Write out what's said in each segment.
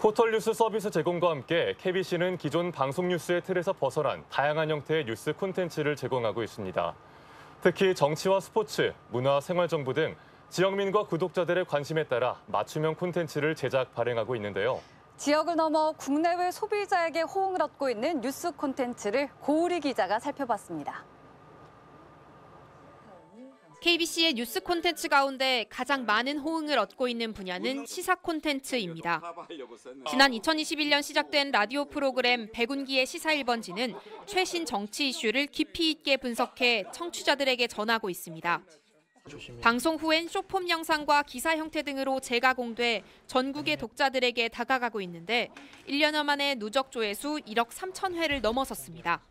포털 뉴스 서비스 제공과 함께 KBC는 기존 방송 뉴스의 틀에서 벗어난 다양한 형태의 뉴스 콘텐츠를 제공하고 있습니다. 특히 정치와 스포츠, 문화, 생활정보 등 지역민과 구독자들의 관심에 따라 맞춤형 콘텐츠를 제작, 발행하고 있는데요. 지역을 넘어 국내외 소비자에게 호응을 얻고 있는 뉴스 콘텐츠를 고우리 기자가 살펴봤습니다. KBC의 뉴스 콘텐츠 가운데 가장 많은 호응을 얻고 있는 분야는 시사 콘텐츠입니다. 지난 2021년 시작된 라디오 프로그램 백운기의 시사 1번지는 최신 정치 이슈를 깊이 있게 분석해 청취자들에게 전하고 있습니다. 방송 후엔 쇼폼 영상과 기사 형태 등으로 재가공돼 전국의 독자들에게 다가가고 있는데 1년여 만에 누적 조회수 1억 3천 회를 넘어섰습니다.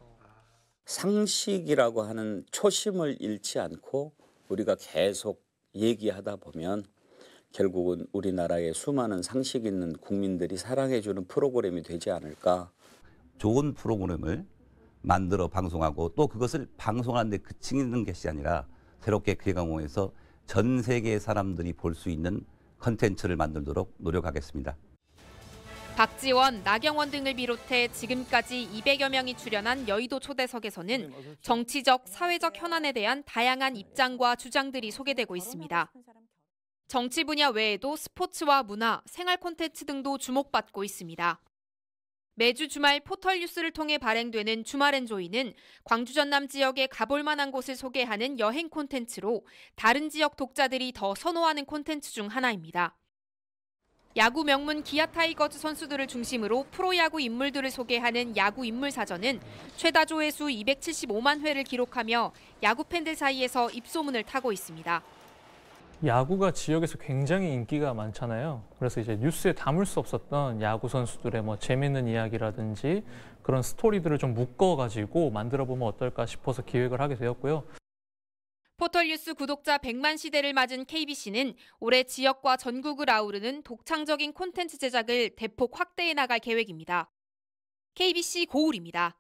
상식이라고 하는 초심을 잃지 않고 우리가 계속 얘기하다 보면 결국은 우리나라의 수많은 상식 있는 국민들이 사랑해주는 프로그램이 되지 않을까. 좋은 프로그램을 만들어 방송하고 또 그것을 방송하는데 그치는 것이 아니라 새롭게 괴강호에서 전 세계 사람들이 볼 수 있는 컨텐츠를 만들도록 노력하겠습니다. 박지원, 나경원 등을 비롯해 지금까지 200여 명이 출연한 여의도 초대석에서는 네, 정치적, 사회적 현안에 대한 다양한 입장과 주장들이 소개되고 있습니다. 정치 분야 외에도 스포츠와 문화, 생활 콘텐츠 등도 주목받고 있습니다. 매주 주말 포털 뉴스를 통해 발행되는 주말엔조이는 광주 전남 지역에 가볼 만한 곳을 소개하는 여행 콘텐츠로 다른 지역 독자들이 더 선호하는 콘텐츠 중 하나입니다. 야구 명문 기아 타이거즈 선수들을 중심으로 프로야구 인물들을 소개하는 야구 인물 사전은 최다 조회수 275만 회를 기록하며 야구 팬들 사이에서 입소문을 타고 있습니다. 야구가 지역에서 굉장히 인기가 많잖아요. 그래서 이제 뉴스에 담을 수 없었던 야구 선수들의 뭐 재밌는 이야기라든지 그런 스토리들을 좀 묶어가지고 만들어 보면 어떨까 싶어서 기획을 하게 되었고요. 포털뉴스 구독자 100만 시대를 맞은 KBC는 올해 지역과 전국을 아우르는 독창적인 콘텐츠 제작을 대폭 확대해 나갈 계획입니다. KBC 고울입니다.